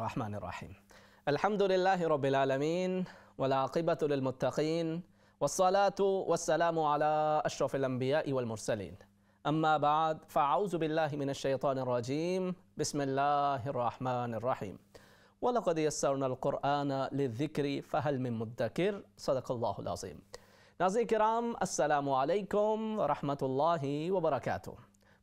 الرحمن الرحيم الحمد لله رب العالمين والعاقبة للمتقين والصلاة والسلام على أشرف الأنبياء والمرسلين أما بعد فأعوذ بالله من الشيطان الرجيم بسم الله الرحمن الرحيم ولقد يسرنا القرآن للذكر فهل من مدكر صدق الله العظيم ناظرین کرام السلام علیکم ورحمة اللہ وبرکاتہ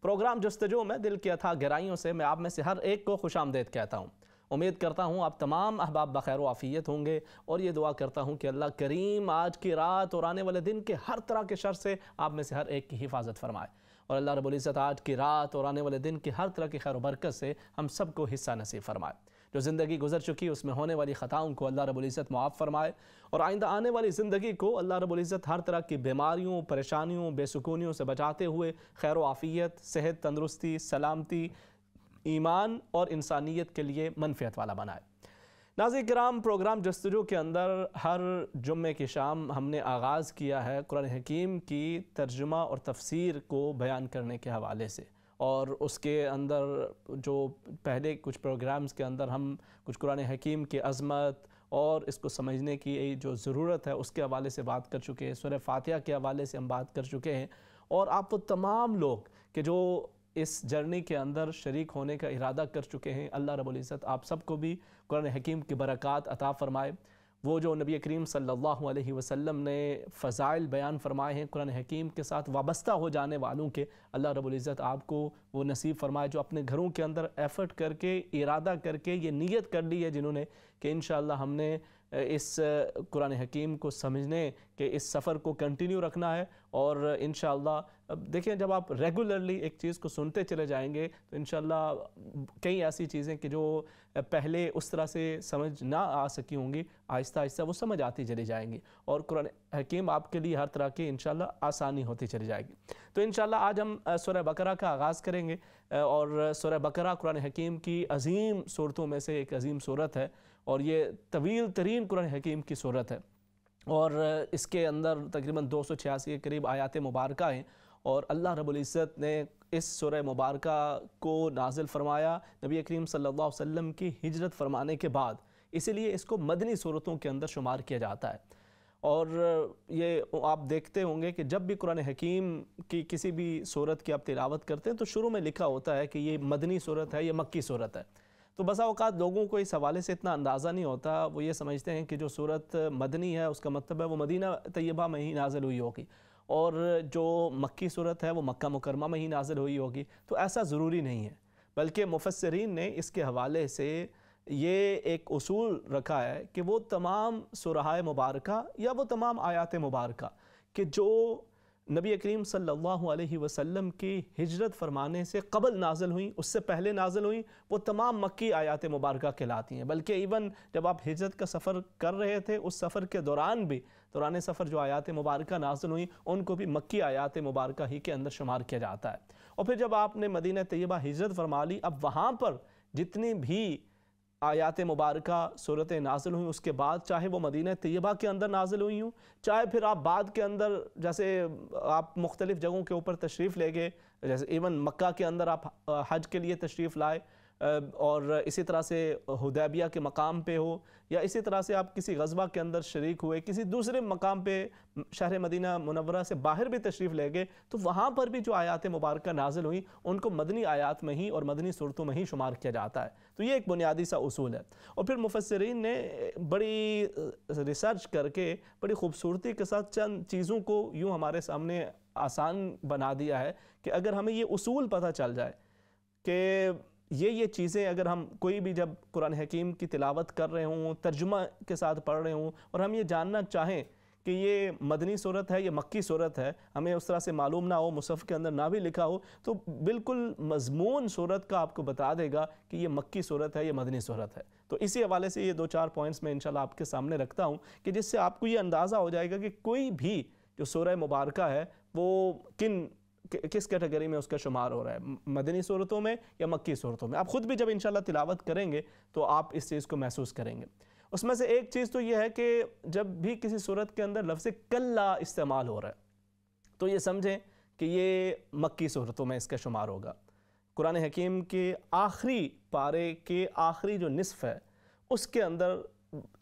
پروگرام جستجو میں دل کی اتھا گرائیوں سے میں آپ میں سے ہر ایک کو خوش آمدید کہتا ہوں उम्मीद करता हूँ आप तमाम अहबाब बखैर आफ़ीत होंगे और ये दुआ करता हूँ कि अल्लाह करीम आज की रात और आने वाले दिन के हर तरह के शर से आप में से हर एक की हिफाजत फरमाए और अल्लाह रबुल्ज़त आज की रात और आने वाले दिन की हर तरह की खैर बरकत से हम सबको हिस्सा नसीब फरमाए जो ज़िंदगी गुजर चुकी उसमें होने वाली ख़ताओं को अल्लाह रबुल्ज़त मुआफ़ फरमाए और आइंदा आने वाली ज़िंदगी को अल्लाह रबुल्ज़त हर तरह की बीमारियों परेशानियों बेसकूनियों से बचाते हुए खैर आफ़ियत सेहत तंदरुस्ती सलामती ईमान और इंसानियत के लिए मनफियत वाला बनाए नाजिक ग्राम प्रोग्राम जस्तरों के अंदर हर जुम्मे की शाम हमने आगाज़ किया है कुरान हकीम की तर्जुमा और तफसीर को बयान करने के हवाले से और उसके अंदर जो पहले कुछ प्रोग्राम्स के अंदर हम कुछ कुरान हकीम की अज़मत और इसको समझने की जो ज़रूरत है उसके हवाले से बात कर चुके हैं सुर फातह के हवाले से हम बात कर चुके हैं और आप वो तमाम लोग के जो इस जर्नी के अंदर शरीक होने का इरादा कर चुके हैं अल्लाह रबुल्ज़त आप सबको भी कुरान हकीम की बरक़ात अता फ़रमाए वो जो नबी करीम सल्लल्लाहु अलैहि वसल्लम ने फ़ज़ाइल बयान फ़रमाए हैं कुरान हकीम के साथ वाबस्ता हो जाने वालों के अल्लाह रबुल्ज़त आपको वो नसीब फ़रमाए जो अपने घरों के अंदर एफ़र्ट करके इरादा करके ये नीयत कर ली है जिन्होंने कि इन हमने इस कुरान हकीम को समझने के इस सफ़र को कंटिन्यू रखना है और इन देखें जब आप रेगुलरली एक चीज़ को सुनते चले जाएंगे तो इन कई ऐसी चीज़ें कि जो पहले उस तरह से समझ ना आ सकी होंगी आहिस्ता आहिस्ता वो समझ आती चली जाएंगी और कुरान हकीम आपके लिए हर तरह की इन आसानी होती चली जाएगी तो इन आज हम सुरह बकरा का आगाज़ करेंगे और सुरह बकरा कुरान हकीम की अजीम सूरतों में से एक अजीम सूरत है और ये तवील तरीन कुरान हकीम की सूरत है और इसके अंदर तकरीबन दो सौ छियासी के करीब आयात मुबारक हैं और अल्लाह रबुल्ज़त ने इस शुर मुबारक को नाजिल फरमाया नबी करीम सल्लल्लाहु अलैहि वसल्लम की हिजरत फरमाने के बाद इसीलिए इसको मदनी सूरतों के अंदर शुमार किया जाता है और ये आप देखते होंगे कि जब भी कुरान हकीम की किसी भी सूरत की आप तिलावत करते हैं तो शुरू में लिखा होता है कि ये मदनी सूरत है ये मक्की सूरत है तो बसा अवकात लोगों को इस हवाले से इतना अंदाज़ा नहीं होता वो ये समझते हैं कि जो सूरत मदनी है उसका मतलब है वो मदीना तयबा में ही नाजिल हुई होगी और जो मक्की सूरत है वो मक्का मुकरमा में ही नाजिल हुई होगी तो ऐसा ज़रूरी नहीं है बल्कि मुफसरीन ने इसके हवाले से ये एक असूल रखा है कि वो तमाम सुरहाय मुबारक या वो तमाम आयात मुबारक कि जो नबी करीम सल्लल्लाहु अलैहि वसल्लम की हिजरत फरमाने से कबल नाजल हुई उससे पहले नाजल हुई वो तमाम मक्की आयात मुबारक कहलाती हैं बल्कि इवन जब आप हिजरत का सफ़र कर रहे थे उस सफ़र के दौरान भी दौरान सफ़र जो आयात मुबारक नाजल हुई उनको भी मक्की आयात मुबारक ही के अंदर शुमार किया जाता है और फिर जब आपने मदीना तयबा हिजरत फरमा ली अब वहाँ पर जितनी भी आयात मुबारक सूरत नाजिल हुई उसके बाद चाहे वो मदीना तयबा के अंदर नाजिल हुई हूँ चाहे फिर आप बाद के अंदर जैसे आप मुख्तलिफ़ जगहों के ऊपर तशरीफ़ ले गए जैसे इवन मक्का के अंदर आप हज के लिए तशरीफ़ लाए और इसी तरह से हदैबिया के मकाम पे हो या इसी तरह से आप किसी गजबा के अंदर शरीक हुए किसी दूसरे मकाम पे शहर मदीना मुनवरा से बाहर भी तशरीफ़ ले गए तो वहाँ पर भी जो आयात मुबारक नाजिल हुई उनको मदनी आयात में ही और मदनी सूरतों में ही शुमार किया जाता है तो ये एक बुनियादी सा असूल है और फिर मुफसरीन ने बड़ी रिसर्च करके बड़ी खूबसूरती के साथ चंद चीज़ों को यूँ हमारे सामने आसान बना दिया है कि अगर हमें ये असूल पता चल जाए कि ये ये चीज़ें अगर हम कोई भी जब कुरान हकीम की तिलावत कर रहे हों तर्जुमा के साथ पढ़ रहे हों और हम ये जानना चाहें कि ये मदनी सूरत है ये मक्की सूरत है हमें उस तरह से मालूम ना हो मुसफ़ के अंदर ना भी लिखा हो तो बिल्कुल मजमून सूरत का आपको बता देगा कि ये मक्की सूरत है ये मदनी सूरत है तो इसी हवाले से ये दो चार पॉइंट्स मैं इनशाला आपके सामने रखता हूँ कि जिससे आपको ये अंदाज़ा हो जाएगा कि कोई भी जो सूर्य मुबारक है वो किन किस कैटेगरी में उसका शुमार हो रहा है मदनी सूरतों में या मक्की सूरतों में आप ख़ुद भी जब इन तिलावत करेंगे तो आप इस चीज़ को महसूस करेंगे उसमें से एक चीज़ तो यह है कि जब भी किसी सूरत के अंदर लफ्ज़ कल्ला इस्तेमाल हो रहा है तो ये समझें कि ये मक्की सूरतों में इसका शुमार होगा कुरान हकीम के आखिरी पारे के आखिरी जो नसफ़ है उसके अंदर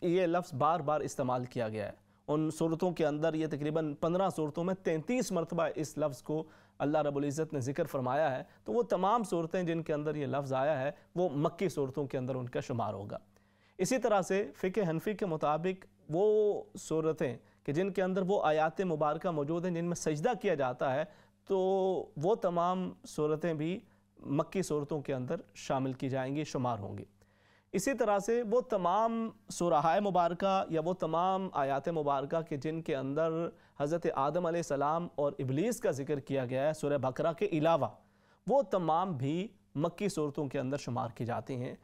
ये लफ्ज़ बार बार इस्तेमाल किया गया है उन सूरतों के अंदर ये तकरीबन पंद्रह सूरतों में तैंतीस मरतबा इस लफ्ज़ को अल्लाह रबुल्ज़त ने जिक्र फरमाया है तो वो तमाम सूरतें जिनके अंदर ये लफ्ज़ आया है वो मक्की सूरतों के अंदर उनका शुमार होगा इसी तरह से फ़िक हनफी के मुताबिक वो सूरतें कि जिनके अंदर वो आयात मुबारक मौजूद हैं जिनमें सजदा किया जाता है तो वो तमाम सूरतें भी मक्की सूरतों के अंदर शामिल की जाएंगी शुमार होंगी इसी तरह से वो तमाम सुरह मुबारक या वो तमाम आयात मुबारक के जिनके अंदर हज़रत आदम सलाम और इबलीस का जिक्र किया गया है सुरह बकरा के अलावा वो तमाम भी मक्की सूरतों के अंदर शुमार की जाती हैं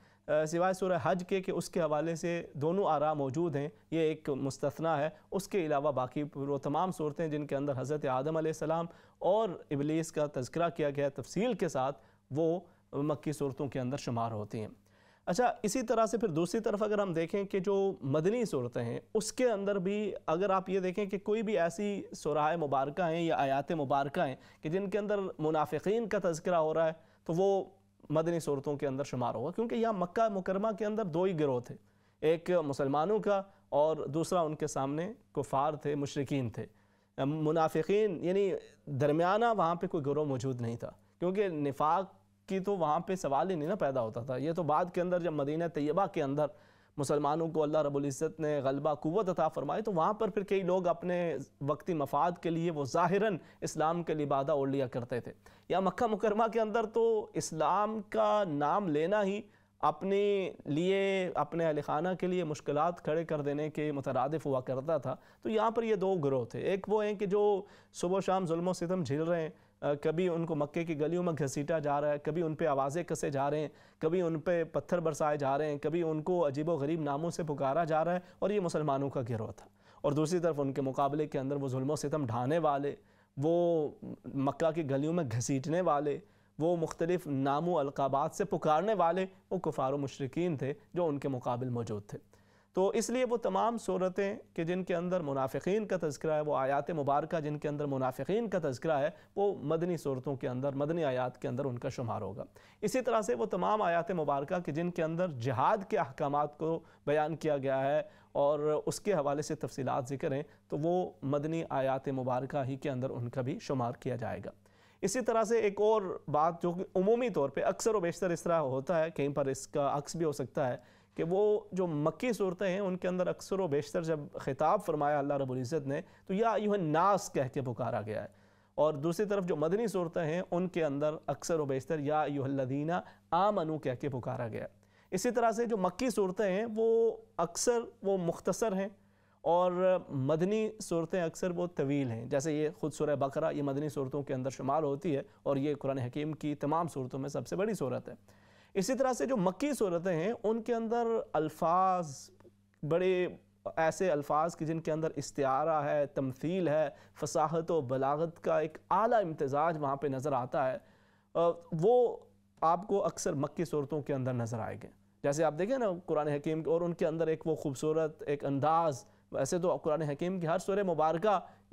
सिवाय सुरह हज के कि उसके हवाले से दोनों आरा मौजूद हैं ये एक मुस्तना है उसके अलावा बाकी वो तमाम सूरतें जिनके अंदर हज़रत आदम सलाम और इबलीस का तस्करा किया गया तफसील के साथ वो मक्की सूरतों के अंदर शुमार होती हैं अच्छा इसी तरह से फिर दूसरी तरफ अगर हम देखें कि जो मदनी सूरतें हैं उसके अंदर भी अगर आप ये देखें कि कोई भी ऐसी सराय मुबारक हैं या आयात मुबारक हैं कि जिनके अंदर मुनाफिकीन का तस्करा हो रहा है तो वो मदनी सूरतों के अंदर शुमार होगा क्योंकि यहाँ मक्का मुकरमा के अंदर दो ही गिरोह थे एक मुसलमानों का और दूसरा उनके सामने कुफार थे मशरकिन थे मुनाफिकीन यानी दरमियाना वहाँ पर कोई गिरोह मौजूद नहीं था क्योंकि निफाक की तो वहाँ पे सवाल ही नहीं ना पैदा होता था ये तो बाद के अंदर जब मदीना तयबा के अंदर मुसलमानों को अल्लाह रबुल्ज़त ने गलबा कुत अता फ़रमाई तो वहाँ पर फिर कई लोग अपने वक्ती मफाद के लिए वो ज़ाहिरन इस्लाम के लिबादा ओढ़ लिया करते थे या मक्का मुकरमा के अंदर तो इस्लाम का नाम लेना ही अपने लिए अपने अहल खाना के लिए मुश्किल खड़े कर देने के मुतरद हुआ करता था तो यहाँ पर ये दो ग्रोह थे एक वो हैं कि जो सुबह शाम जुल्म सितम झेल रहे हैं कभी उनको मक्के की गलियों में घसीटा जा रहा है कभी उन पर आवाज़ें कसे जा रहे हैं कभी उन पर पत्थर बरसाए जा रहे हैं कभी उनको अजीब गरीब नामों से पुकारा जा रहा है और ये मुसलमानों का गिरोह था और दूसरी तरफ उनके मुकाबले के अंदर वो जुल्म सितम ढाने वाले वो मक्का की गलियों में घसीटने वाले वो मुख्तलिफ़ नामों अलकाबात से पुकारने वाले वो कुफार मशरकिन थे जो उनके मुकाबले मौजूद थे तो इसलिए वो तमाम सूरतें कि जिनके अंदर मुनाफिकीन का तस्करा है वो आयात मुबारक जिनके अंदर मुनाफिकीन का तस्करा है वो मदनी सूरतों के अंदर मदनी आयात के अंदर उनका शुमार होगा इसी तरह से वो तमाम आयात मुबारक कि जिनके अंदर जहाद के अहकाम को बयान किया गया है और उसके हवाले से तफसीत जिक्र हैं तो वो मदनी आयात मुबारक ही के अंदर उनका भी शुमार किया जाएगा इसी तरह से एक और बात जो कि उमूमी तौर पर अक्सर व बेशतर इस तरह होता है कहीं पर इसका अक्स भी हो सकता है कि वो जो मक्की सूरतें हैं उनके अंदर अक्सर व बेशतर जब खिताब फरमाया अल्लाह रबुल्ज़त ने तो या यूँ नास कह के पुकारा गया है और दूसरी तरफ जो मदनी सूरतें हैं उनके अंदर अक्सर व बेशतर या यूहल्लदीना अनु कह के पुकारा गया है इसी तरह से जो मक्की सूरतें हैं वो अक्सर वो मुख्तसर हैं और मदनी सूरतें अक्सर वो तवील हैं जैसे ये ख़ुद सूर बकरा ये मदनी सूरतों के अंदर शुमार होती है और ये कुरान हकीम की तमाम सूरतों में सबसे बड़ी सूरत है इसी तरह से जो मक्की सूरतें हैं उनके अंदर अल्फाज बड़े ऐसे अल्फाज के जिनके अंदर इस्तारा है तमसील है फसाहत व बलागत का एक आला इम्तजाज वहाँ पर नज़र आता है वो आपको अक्सर मक्की सूरतों के अंदर नज़र आएंगे जैसे आप देखें ना कुरान हकीम और उनके अंदर एक वो खूबसूरत एक अंदाज़ वैसे तो कुरान हकीम की हर सूर मुबारक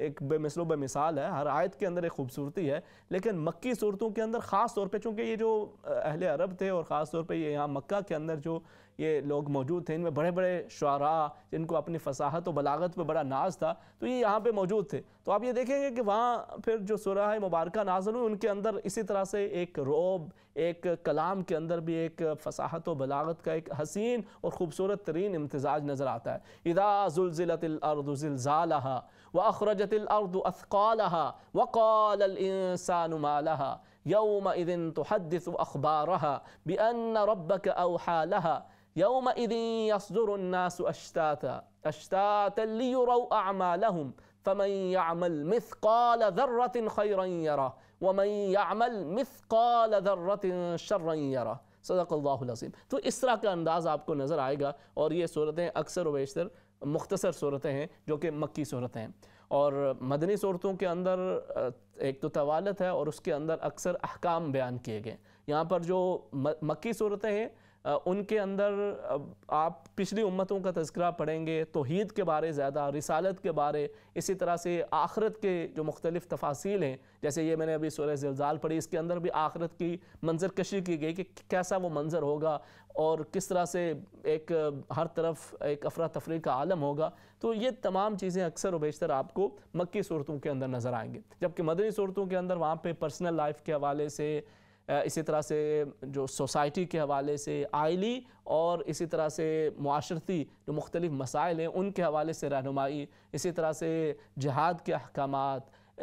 एक बेमिसलो बेमिसाल है हर आयत के अंदर एक खूबसूरती है लेकिन मक्की सूरतों के अंदर ख़ास तौर पे चूँकि ये जो अहल अरब थे और ख़ास तौर पे ये यहाँ मक्का के अंदर जो ये लोग मौजूद थे इनमें बड़े बड़े शुरा जिनको अपनी फसाहत और बलागत पर बड़ा नाज था तो ये यहाँ पर मौजूद थे तो आप ये देखेंगे कि वहाँ फिर जो सुरह मुबारक नाजन हुई उनके अंदर इसी तरह से एक रोब एक कलाम के अंदर भी एक फसाहत व बलागत का एक हसीन और ख़ूबसूरत तरीन इम्तजाज नज़र आता है इदाजुलजिलतिलज़ाला وأخرجت الأرض أثقالها وقال الإنسان ما لها يومئذ تحدث أخبارها بأن ربك أوحى لها يومئذ يصدر الناس أشتاتا أشتاتا ليروا أعمالهم فمن يعمل مثقال ذرة خيرا يره ومن يعمل مثقال ذرة شرا يره صدق الله العظيم اس طرح کا انداز آپ کو نظر آئے گا اور یہ सूरतें اکثر و بیشتر मुख्तसर सूरतें हैं जो कि मक्की सूरतें हैं और मदनी सूरतों के अंदर एक तो तवालत है और उसके अंदर अक्सर अहकाम बयान किए गए यहाँ पर जो मक्की सूरतें हैं उनके अंदर आप पिछली उम्मतों का तस्करा पढ़ेंगे तोहद के बारे ज़्यादा रिसालत के बारे इसी तरह से आखरत के जो मुख्तलिफ़ तफासिल हैं जैसे ये मैंने अभी सूर्य जल्जाल पढ़ी इसके अंदर भी आखरत की मंजर कशी की गई कि कैसा वो मंज़र होगा और किस तरह से एक हर तरफ एक अफरा तफरी का आलम होगा तो ये तमाम चीज़ें अक्सर व बेशतर आपको मक्की सूरतों के अंदर नज़र आएंगे जबकि मदनी सूरतों के अंदर वहाँ पर पर्सनल लाइफ के हवाले से इसी तरह से जो सोसाइटी के हवाले से आयली और इसी तरह से माशरती जो मुख्तलिफ़ मसाइल हैं उनके हवाले से रहनुमाई इसी तरह से जहाद के अहकाम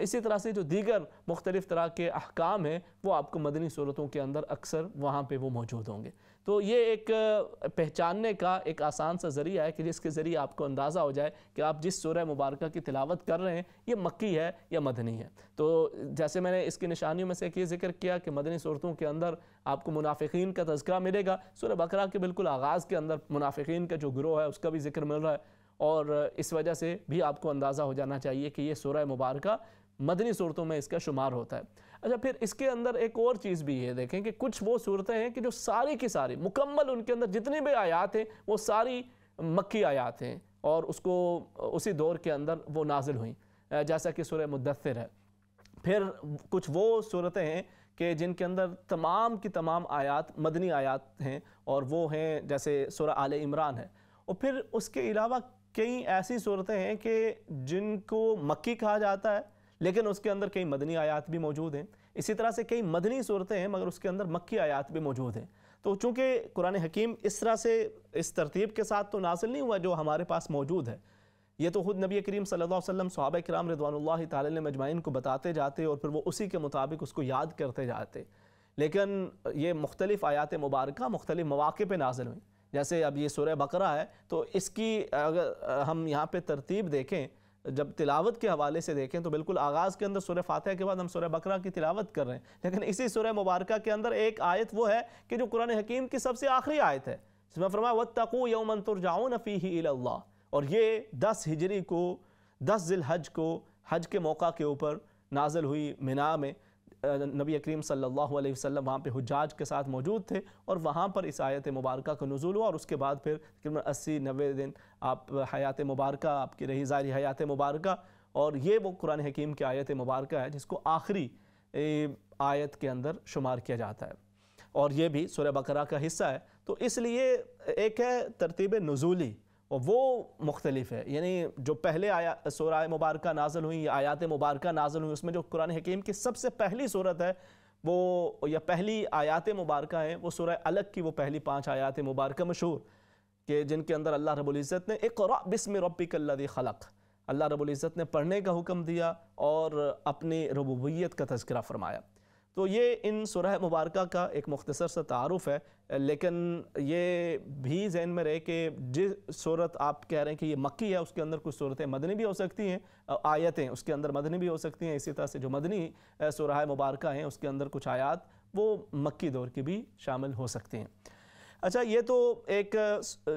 इसी तरह से जो दीगर मुख्तलिफ़ तरह के अहकाम हैं वो आपको मदनी सूरतों के अंदर अक्सर वहाँ पर वो मौजूद होंगे तो ये एक पहचानने का एक आसान सा ज़रिया है कि जिसके ज़रिए आपको अंदाज़ा हो जाए कि आप जिस सूर्य मुबारक की तिलावत कर रहे हैं ये मक्की है या मदनी है तो जैसे मैंने इसकी निशानियों में से एक ये जिक्र किया कि मदनी सूरतों के अंदर आपको मुनाफिकीन का तस्करा मिलेगा सूर्य बकरा के बिल्कुल आगाज़ के अंदर मुनाफिकीन का जो गिरोह है उसका भी जिक्र मिल रहा है और इस वजह से भी आपको अंदाज़ा हो जाना चाहिए कि ये शुरह मुबारक मदनी सूरतों में इसका शुमार होता है अच्छा फिर इसके अंदर एक और चीज़ भी ये देखें कि कुछ वो सूरतें हैं कि जो सारी की सारी मुकम्मल उनके अंदर जितनी भी आयात हैं वो सारी मक्की आयात हैं और उसको उसी दौर के अंदर वो नाजिल हुई जैसा कि सूर्य मुदसर है फिर कुछ वो सूरतें हैं कि जिनके अंदर तमाम की तमाम आयात मदनी आयात हैं और वो हैं जैसे सूर्य आल इमरान है और फिर उसके अलावा कई ऐसी सूरतें हैं कि जिनको मक्की कहा जाता है लेकिन उसके अंदर कई मदनी आयात भी मौजूद हैं इसी तरह से कई मदनी सूरतें हैं मगर उसके अंदर मक्की आयात भी मौजूद हैं तो चूँकि कुरान हकीम इस तरह से इस तरतीब के साथ तो नासिल नहीं हुआ जो हमारे पास मौजूद है ये तो खुद नबी करीम सल्लल्लाहु अलैहि वसल्लम सहाबा कराम रिदवानुल्लाह ताल मजमाइन को बताते जाते और फिर वो उसी के मुताबिक उसको याद करते जाते लेकिन ये मुख्तलिफ़ आयात मुबारक मुख्तलिफ़ मौाक़े पर नाजिल हुई जैसे अब ये सुर बकरा है तो इसकी अगर हम यहाँ पर तरतीब देखें जब तिलावत के हवाले से देखें तो बिल्कुल आगाज़ के अंदर सुरह फातह के बाद हम सुर बकरा की तिलावत कर रहे हैं लेकिन इसी सुरह मुबारक के अंदर एक आयत वो है कि जो कुरान हकीम की सबसे आखिरी आयत है जिसमें फरमा वतकू यौमन तुरजाउन फ़ी अल्लाह और ये दस हिजरी को दस जिल हज को हज के मौका के ऊपर नाजल हुई मिना में नबी करीम सल्लल्लाहु अलैहि वसल्लम वहाँ पे हजाज के साथ मौजूद थे और वहाँ पर इस आयत मुबारक का नज़ुल हुआ और उसके बाद फिर तकरीबन अस्सी नबे दिन आप हयात मुबारक आपकी रही ज़ारी हयात मुबारक और ये वो कुरान हकीम की आयत मुबारक है जिसको आखिरी आयत के अंदर शुमार किया जाता है और ये भी सुर बकरा का हिस्सा है तो इसलिए एक है तरतीब नज़ूली और वो मुख्तलिफ है यानी जो पहले आया शराह मुबारक नाजल हुई या आयात मुबारक नाजल हुई उसमें जो कुरान हकीम की सबसे पहली सूरत है वो या पहली आयात मुबारक है वो शराह अलग की वो पहली पाँच आयात मुबारक मशहूर कि जिनके अंदर अल्लाह रबुल्ज़त ने एक बिसम रबी खलक अल्लाह रबुल्ज़त ने पढ़ने का हुक्म दिया और अपनी रबूबियत का तस्करा फरमाया तो ये इन सुरह मुबारक का एक मुख्तसर सा तारफ़ है लेकिन ये भी जहन में रहे कि जिस सूरत आप कह रहे हैं कि ये मक्की है उसके अंदर कुछ सूरतें मदनी भी हो सकती हैं आयतें उसके अंदर मदनी भी हो सकती हैं इसी तरह से जो मदनी सुरह मुबारक हैं उसके अंदर कुछ आयात वो मक्की दौर की भी शामिल हो सकती हैं अच्छा ये तो एक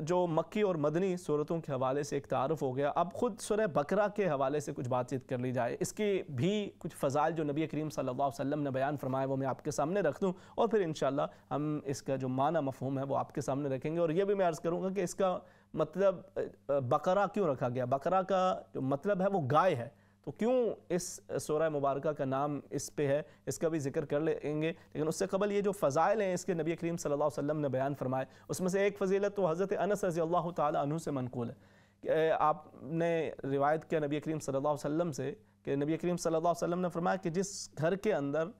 जो मक्की और मदनी सूरतों के हवाले से एक तारफ़ हो गया अब ख़ुद सुर बकरा के हवाले से कुछ बातचीत कर ली जाए इसकी भी कुछ फ़जाइल जो नबी करीम सल्लल्लाहु अलैहि वसल्लम ने बयान फरमाया वो मैं आपके सामने रख दूँ और फिर इन हम इसका जो माना मफहम है वो आपके सामने रखेंगे और ये भी मैं अर्ज़ करूँगा कि इसका मतलब बकरा क्यों रखा गया बकरा का जो मतलब है वो गाय है तो क्यों इस शोर मुबारक का नाम इस पे है इसका भी जिक्र कर लेंगे लेकिन उससे कबल ये जो फ़ज़ाइल हैं इसके नबी करीम सल्लल्लाहु अलैहि वसल्लम ने बयान फरमाए उसमें से एक फजीलत तो हज़रत अनस रज़ी अल्लाह तु से मनकूल है आपने रिवायत किया नबी करीम सल्ला वसम से कि नबी करीम सल्ला वसम ने फरमाया कि जिस घर के अंदर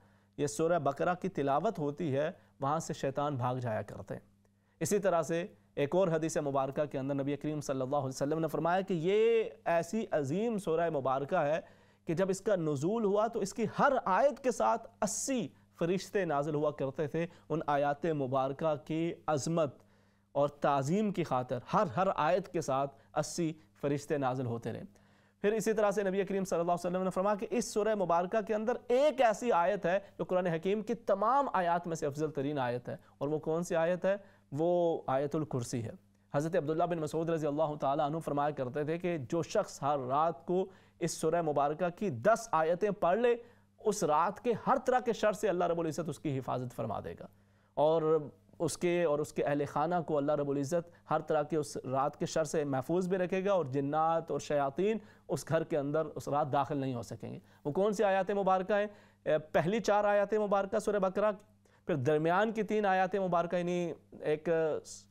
ये शोर बकरा की तिलावत होती है वहाँ से शैतान भाग जाया करते हैं इसी तरह से एक और हदीस मुबारक के अंदर नबी करीम सल्लल्लाहु अलैहि वसल्लम ने फरमाया कि ये ऐसी अजीम शोर मुबारक है कि जब इसका नज़ूल हुआ तो इसकी हर आयत के साथ अस्सी फरिश्ते नाजिल हुआ करते थे उन आयात मुबारक की अजमत और तज़ीम की खातर हर हर आयत के साथ अस्सी फरिश्ते नाजिल होते रहे फिर इसी तरह से नबी करीम सल्लल्लाहु अलैहि वसल्लम ने फरमाया कि इस सूरह मुबारक के अंदर एक ऐसी आयत है जो कुरान हकीम की तमाम आयत में से अफजल तरीन आयत है और वो कौन सी आयत है वो आयतुल कुर्सी है हज़रत अब्दुल्ला बिन मसूद रज़ी अल्लाह तु फरमाया करते थे कि जो शख्स हर रात को इस सुरह मुबारक की दस आयतें पढ़ ले उस रात के हर तरह के शर से अल्लाह रबुल्ज़त उसकी हिफाजत फरमा देगा और उसके और उसके अहल खाना को अल्लाह रबुल्ज़त हर तरह के उस रात के शर से महफूज भी रखेगा और जन्ात और शयातीन उस घर के अंदर उस रात दाखिल नहीं हो सकेंगे वो कौन सी आयात मुबारक हैं पहली चार आयात मुबारक सुर बकरा फिर दरमियान की तीन आयात मुबारक यानी एक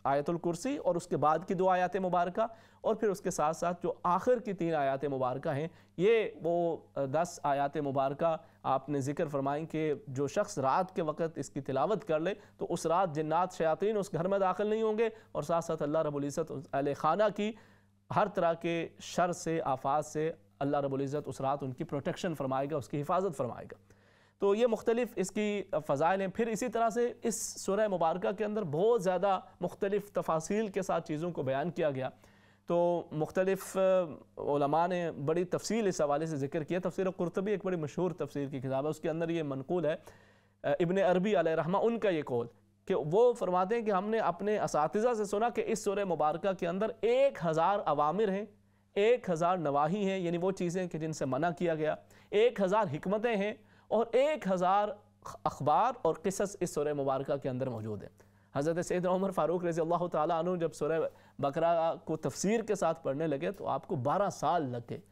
आयतुल कुर्सी और उसके बाद की दो आयात मुबारक और फिर उसके साथ साथ जो आखिर की तीन आयात मुबारक हैं ये वो दस आयात मुबारक आपने जिक्र फरमाई कि जो शख्स रात के वक्त इसकी तिलावत कर ले तो उस रात जन्नात शयातीन उस घर में दाखिल नहीं होंगे और साथ साथ अल्लाह रबुल्ज़त अल खाना की हर तरह के शर से आफात से अल्लाह रबुल्ज़त उस रात उनकी प्रोटेक्शन फरमाएगा उसकी हिफाजत फरमाएगा तो ये मुख्तलिफ इसकी फ़ज़ाइल हैं फिर इसी तरह से इस शुरह मुबारक के अंदर बहुत ज़्यादा मुख्तलिफ तफासिल के साथ चीज़ों को बयान किया गया तो मुख्तलिफ़ा ने बड़ी तफसील इस हवाले से जिक्र किया तफसर कुरतबी एक बड़ी मशहूर तफसर की किताब है उसके अंदर ये मनकूल है इबन अरबी रहमा उनका ये कौल कि वो फरमाते हैं कि हमने अपने इस से सुना कि इस सुरह मुबारक के अंदर एक हज़ार अवामिर हैं एक हज़ार नवाही हैं यानी वो चीज़ें कि जिनसे मना किया गया एक हज़ार हमतें हैं और एक हज़ार अखबार और किसस इस सुर मुबारक के अंदर मौजूद हैं हज़रत सैद उमर फ़ारूक रज़ी अल्लाह तु जब सुर बकरा को तफसीर के साथ पढ़ने लगे तो आपको बारह साल लग गए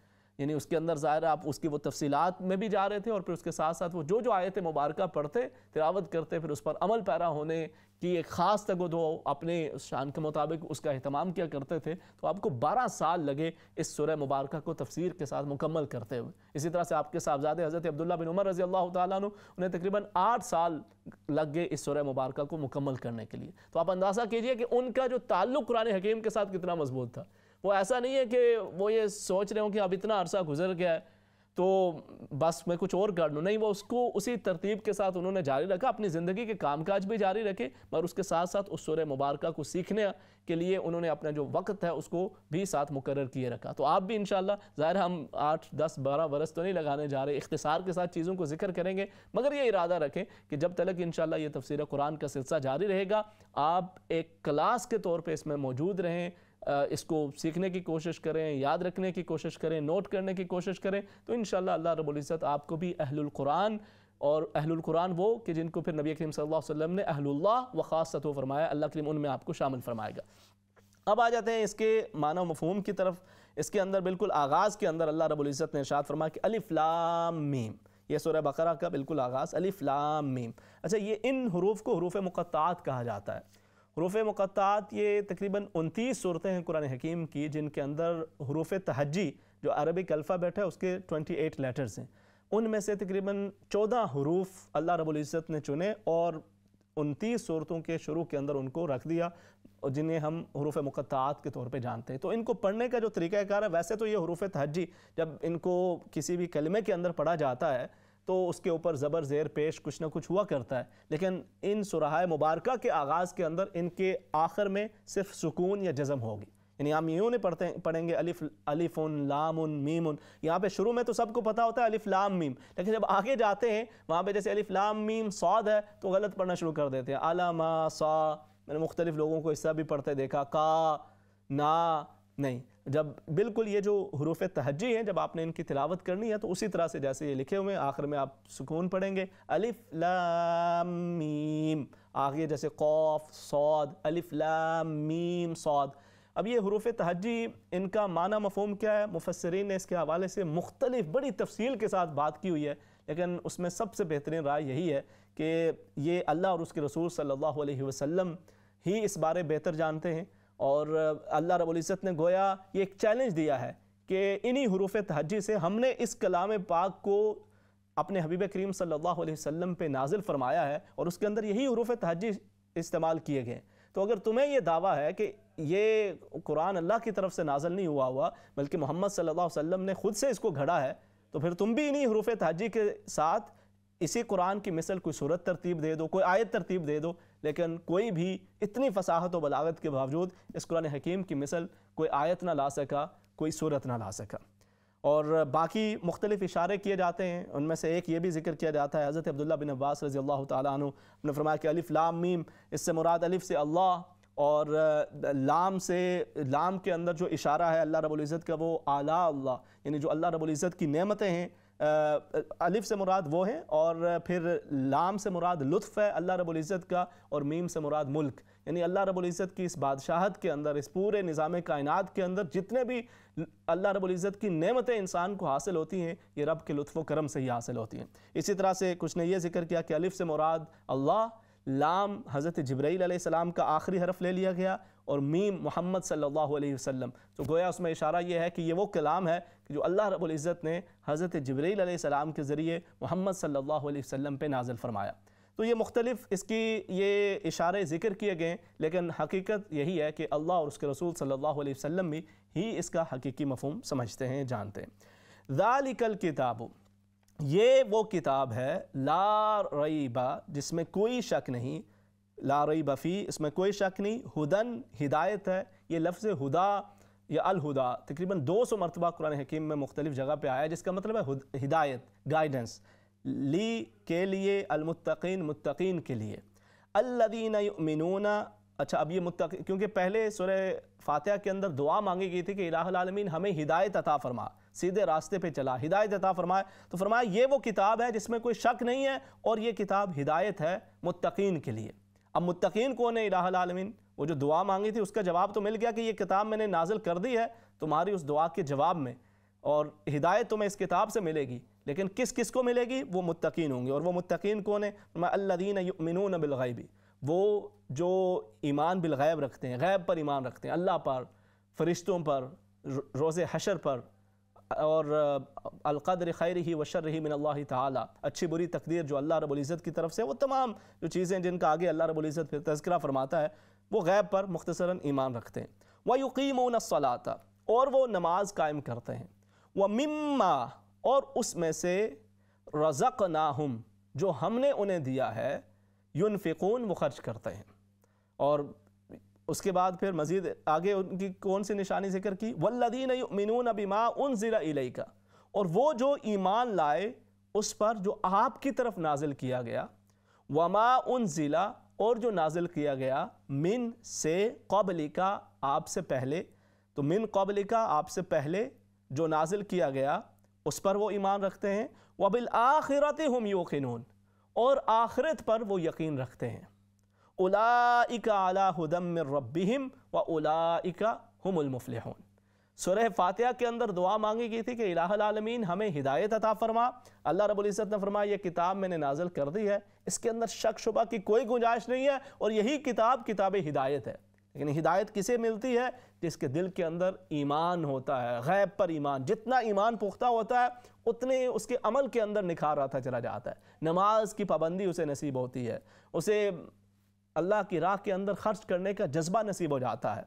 यानी उसके अंदर ज़ाहिर आप उसकी वो तफसीलात में भी जा रहे थे और फिर उसके साथ साथ वो जो जो आयत मुबारक पढ़ते तिलावत करते फिर उस पर अमल पैरा होने की एक ख़ास तक वो अपने शान के मुताबिक उसका अहतमाम किया करते थे तो आपको बारह साल लगे इस सुरह मुबारक को तफसीर के साथ मुकम्मल करते हुए इसी तरह से आपके साहबजादे हज़रत अब्दुल्ला बिन उमर रजी अल्लाह तु उन्हें तकरीबन आठ साल लग गए इस सुरह मुबारक को मुकम्मल करने के लिए तो आप अंदाज़ा कीजिए कि उनका जो ताल्लुक़ कुरान हकीम के साथ कितना मजबूत था वो ऐसा नहीं है कि वो ये सोच रहे हो कि अब इतना अरसा गुजर गया है तो बस मैं कुछ और कर लूँ नहीं वो उसको उसी तरतीब के साथ उन्होंने जारी रखा अपनी ज़िंदगी के कामकाज भी जारी रखे मगर उसके साथ साथ उस शुर मुबारक को सीखने के लिए उन्होंने अपना जो वक्त है उसको भी साथ मुकर किए रखा तो आप भी इन ज़ाहिर हम आठ दस बारह बरस तो नहीं लगाने जा रहे इख्तसार के साथ चीज़ों को जिक्र करेंगे मगर ये इरादा रखें कि जब तक इन ये तफसर कुरान का सिलसिला जारी रहेगा आप एक क्लास के तौर पर इसमें मौजूद रहें इसको सीखने की कोशिश करें याद रखने की कोशिश करें नोट करने की कोशिश करें तो इन अल्लाह रबुल्ज़त आपको भी कुरान और अहलुल्कुरान वो कि जिनको फिर नबी करीम सल्लल्लाहु अलैहि वसल्लम ने अहलुल्ला व ख़ास सतो फरमाया अल्लाह करीम उनमें आपको शामिल फरमाएगा अब आ जाते हैं इसके मानव मफहम की तरफ इसके अंदर बिल्कुल आगाज़ के अंदर अल्लाह रबुल्ज़त ने इशात फरमाया कि अलिफ्लाम मीम यह सुरह बकरा का बिल्कुल आगाज़ अलिफ्लाम मीम अच्छा ये इन हरूफ को हरूफ मुक़ात कहा जाता है हरूफ मुक़ात ये तकरीबन उनतीस सूरतें हैं कुरान हकीम की जिनके अंदर हरूफ तहजी जो अरबिक अल्फ़ाबेट है उसके ट्वेंटी एट लेटर्स हैं उनमें से तकरीबन चौदह हरूफ अल्लाह रबुल्ज़त ने चुने और उनतीस सूरतों के शुरू के अंदर उनको रख दिया जिन्हें हम हरूफ मुक़ात के तौर पर जानते हैं तो इनको पढ़ने का जो तरीक़ाकार है वैसे तो ये हरूफ तहजी जब इनको किसी भी कलमे के अंदर पढ़ा जाता है तो उसके ऊपर ज़बर ज़ेर पेश कुछ ना कुछ हुआ करता है लेकिन इन सुरह मुबारक के आगाज़ के अंदर इनके आखिर में सिर्फ सुकून या जज़म होगी यानी हम यूँ नहीं पढ़ते पढ़ेंगे अलिफ उन मीम उन यहाँ पर शुरू में तो सबको पता होता है अलिफ लाम मीम लेकिन जब आगे जाते हैं वहाँ पर जैसे अलिफ लाम मीम सौद है तो गलत पढ़ना शुरू कर देते हैं अला मा सा मैंने मुख्तलिफ़ लोगों को इस तरह भी पढ़ते देखा का ना नहीं जब बिल्कुल ये जो हरूफ तहजी हैं जब आपने इनकी तिलावत करनी है तो उसी तरह से जैसे ये लिखे हुए हैं आखिर में आप सुकून पढ़ेंगे अलिफ लाम मीम आगे जैसे कौफ सौद अलिफ लाम मीम सौद अब ये हरूफ तहजी इनका माना मफहम क्या है मुफसरीन ने इसके हवाले से मुख्तलिफ बड़ी तफसील के साथ बात की हुई है लेकिन उसमें सबसे बेहतरीन राय यही है कि ये अल्लाह और उसके रसूल सल्ला वसलम ही इस बारे बेहतर जानते हैं और अल्लाह रबुल्ज़त ने गोया ये एक चैलेंज दिया है कि इन्हीं हरूफ तहजी से हमने इस कलाम पाक को अपने हबीब करीम सल्लल्लाहु अलैहि वसल्लम पे नाजिल फरमाया है और उसके अंदर यही हरूफ तहजी इस्तेमाल किए गए तो अगर तुम्हें यह दावा है कि ये कुरान अल्लाह की तरफ से नाजल नहीं हुआ हुआ बल्कि मोहम्मद सल्लल्लाहु अलैहि वसल्लम ने ख़ुद से इसको घड़ा है तो फिर तुम भी इन्हीं हरूफ तहजी के साथ इसी कुरान की मिसल कोई सूरत तरतीब दे दो कोई आयत तरतीब दे दो लेकिन कोई भी इतनी फसाहत व बलागत के बावजूद इस कुरान हकीम की मिसल कोई आयत ना ला सका कोई सूरत ना ला सका और बाकी मुख्तलिफ इशारे किए जाते हैं उनमें से एक ये भी जिक्र किया जाता है हज़रत अब्दुल्ला बिन अब्बास रज़ी अल्लाह तु ने फरमाया कि अलिफ लाम मीम इससे मुराद अलिफ से अल्लाह और लाम से लाम के अंदर जो इशारा है अल्लाह रबुल्ज़त का वो आला अल्लाह यानी जो अल्लाह रबुल्ज़त की नेमतें हैं अलिफ से मुराद वो है और फिर लाम से मुराद लुत्फ़ है अल्लाह रबुल्ज़त का और मीम से मुराद मुल्क यानी अल्लाह रबुल्ज़त की इस बादशाहत के अंदर इस पूरे निज़ाम कायनात के अंदर जितने भी अल्लाह रबुल्ज़त की नमतें इंसान को हासिल होती हैं ये रब के लुत्फ़ करम से ही हासिल होती हैं इसी तरह से कुछ ने यह जिक्र किया कि अलिफ से मुराद अल्लाह लाम हज़रत जब्राईल का आखिरी हरफ ले लिया गया और मीम मोहम्मद सल्लल्लाहु अलैहि वसल्लम तो गोया उसमें इशारा यह है कि ये वो कलाम है कि जो अल्लाह रब्बुल इज़्ज़त ने हज़रत जब्राईल के ज़रिए मोहम्मद सल्लल्लाहु अलैहि वसल्लम पे नाजिल फरमाया तो ये मुख्तलिफ इसकी ये इशारे ज़िक्र किए गए लेकिन हकीकत यही है कि अल्लाह और उसके रसूल सल्लल्लाहु अलैहि वसल्लम भी ही इसका हकीकी मफहम समझते हैं जानते हैं दालिकल किताब ये वो किताब है ला जिसमें कोई शक नहीं ला रई बफी इसमें कोई शक नहीं हुदन हिदायत है ये लफ्ज़ हुदा या अलहुदा तकरीबन 200 मरतबा कुरान हकीम में मुख्तलिफ जगह पर आया जिसका मतलब है हिदायत गाइडेंस ली के लिए अलमुतिन मुतकीन के लिए अल्लादीन अच्छा अब ये मुतक क्योंकि पहले सुर फातह के अंदर दुआ मांगी गई थी कि इलामीन हमें हिदायत अता फरमा सीधे रास्ते पे चला हिदायत अता फरमाए तो फरमाया ये वो किताब है जिसमें कोई शक नहीं है और ये किताब हिदायत है मुतकीन के लिए अब मुतकीन कौन है इलामीन वो जो दुआ मांगी थी उसका जवाब तो मिल गया कि ये किताब मैंने नाजिल कर दी है तुम्हारी उस दुआ के जवाब में और हिदायत तुम्हें इस किताब से मिलेगी लेकिन किस किस को मिलेगी वो मुतकीन होंगे और वो मुतकीन कौन है अल्लादीन मिनून बिलगैबी वो जो ईमान बिलगैब रखते हैं गैब पर ईमान रखते हैं अल्लाह पर फरिश्तों पर रोज़ हशर पर और अलकदर खैर ही वशर रही मिन अल्लाह ताली अच्छी बुरी तकदीर जो अल्लाह रबुल्ज़त की तरफ से वो तमाम जो चीज़ें जिनका आगे अल्लाह रबुल्ज़त फिर तस्करा फरमाता है वो गैब पर मुख्तसरा ईमान रखते हैं व यकीम सलाता और वो नमाज कायम करते हैं व मम्मा और उसमें से रज़क नाहम जो हमने उन्हें दिया है युनफ़िकून वो खर्च करते हैं और उसके बाद फिर मज़ीद आगे उनकी कौन सी निशानी जिक्र की वल्लदीन मिनून माँ उन ज़िला का और वो जो ईमान लाए उस पर जो आपकी तरफ नाजिल किया गया वमा उन ज़िला और जो नाजिल किया गया मिन से कबलिका आपसे पहले तो मिन कबलिका आपसे पहले जो नाजिल किया गया उस पर वो ईमान रखते हैं वबिल आखिरत हम योकिन और आखिरत पर वो यकीन रखते हैं उलाइका अला हदम रबिम व उलाइका हमलमफलहून सुरह फातह के अंदर दुआ मांगी गई थी कि इलामीन हमें हिदायत अता फरमा अल्लाह रबुल्ज़त ने फरमाया यह किताब मैंने नाजल कर दी है इसके अंदर शक शुबा की कोई गुंजाइश नहीं है और यही किताब किताब हिदायत है लेकिन हिदायत किसे मिलती है जिसके दिल के अंदर ईमान होता है गैब पर ईमान जितना ईमान पुख्ता होता है उतने उसके अमल के अंदर निखार आता चला जाता है नमाज की पाबंदी उसे नसीब होती है उसे अल्लाह की राह के अंदर खर्च करने का जज्बा नसीब हो जाता है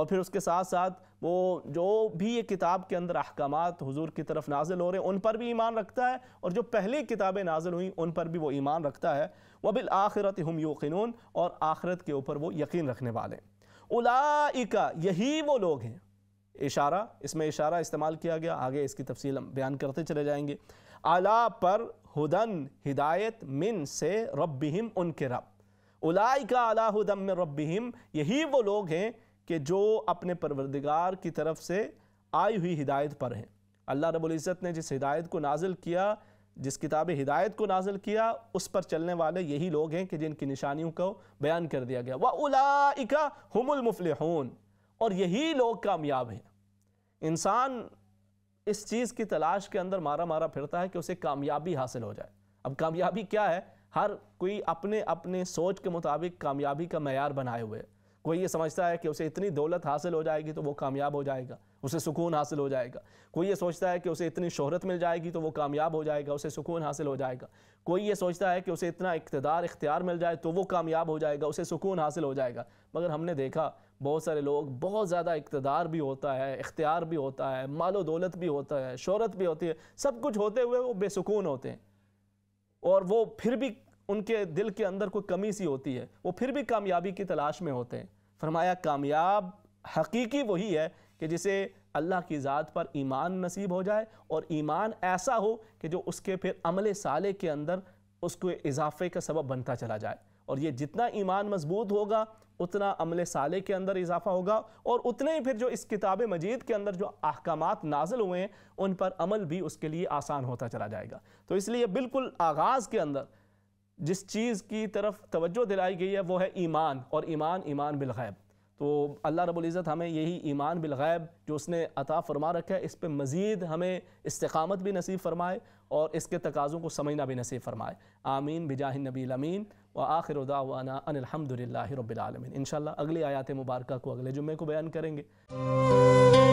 और फिर उसके साथ साथ वो जो भी ये किताब के अंदर अहकाम हजूर की तरफ नाजिल हो रहे हैं उन पर भी ईमान रखता है और जो पहली किताबें नाजिल हुई उन पर भी वो ईमान रखता है बिल आखिरत हम यूनून और आखिरत के ऊपर वो यकीन रखने वाले उलाइका यही वो लोग हैं इशारा इसमें इशारा इस्तेमाल किया गया आगे इसकी तफसील बयान करते चले जाएँगे आला पर हदन हिदायत मिन से रब उनके रब उलाई का अलादम रबीम यही वो लोग हैं कि जो अपने परवरदिगार की तरफ से आई हुई हिदायत पर हैं अल्लाह रबुल्ज़त ने जिस हिदायत को नाजिल किया जिस किताब हिदायत को नाजिल किया उस पर चलने वाले यही लोग हैं कि जिनकी निशानियों को बयान कर दिया गया का उलाइका हमलमफलहून और यही लोग कामयाब हैं इंसान इस चीज़ की तलाश के अंदर मारा मारा फिरता है कि उसे कामयाबी हासिल हो जाए अब कामयाबी क्या है हर कोई अपने अपने सोच के मुताबिक कामयाबी का मैार बनाए हुए कोई ये समझता है कि उसे इतनी दौलत हासिल हो जाएगी तो वो कामयाब हो जाएगा उसे सुकून हासिल हो जाएगा कोई ये सोचता है कि उसे इतनी शोहरत मिल जाएगी तो वो कामयाब हो जाएगा उसे सुकून हासिल हो जाएगा कोई ये सोचता है कि उसे इतना इकतदार इख्तियार मिल जाए तो वो कामयाब हो जाएगा उसे सुकून हासिल हो जाएगा मगर हमने देखा बहुत सारे लोग बहुत ज़्यादा इकतदार भी होता है इख्तियार भी होता है मालो दौलत भी होता है शहरत भी होती है सब कुछ होते हुए वो बेसकून होते हैं और वो फिर भी उनके दिल के अंदर कोई कमी सी होती है वो फिर भी कामयाबी की तलाश में होते हैं फरमाया कामयाब हकीकी वही है कि जिसे अल्लाह की ज़ात पर ईमान नसीब हो जाए और ईमान ऐसा हो कि जो उसके फिर अमल साले के अंदर उसको इजाफे का सबब बनता चला जाए और ये जितना ईमान मजबूत होगा उतना अमल साले के अंदर इजाफा होगा और उतने ही फिर जो इस किताब मजीद के अंदर जो अहकाम नाजिल हुए हैं उन पर अमल भी उसके लिए आसान होता चला जाएगा तो इसलिए बिल्कुल आगाज़ के अंदर जिस चीज़ की तरफ तवज्जो दिलाई गई है वो है ईमान और ईमान ईमान बिलगैब तो अल्लाह रबुल्ज़त हमें यही ईमान बिलगैब जो उसने अता फ़रमा रखा है इस पर मज़ीद हमें इस्तकामत भी नसीब फ़रमाए और इसके तकाज़ों को समझना भी नसीब फ़रमाए आमीन बिजाहिन नबी अमीन व आखिर उदा वाना अन अलहमदिल्ला रबालमीन इन शाला अगली आयात मुबारक को अगले जुम्मे को बयान करेंगे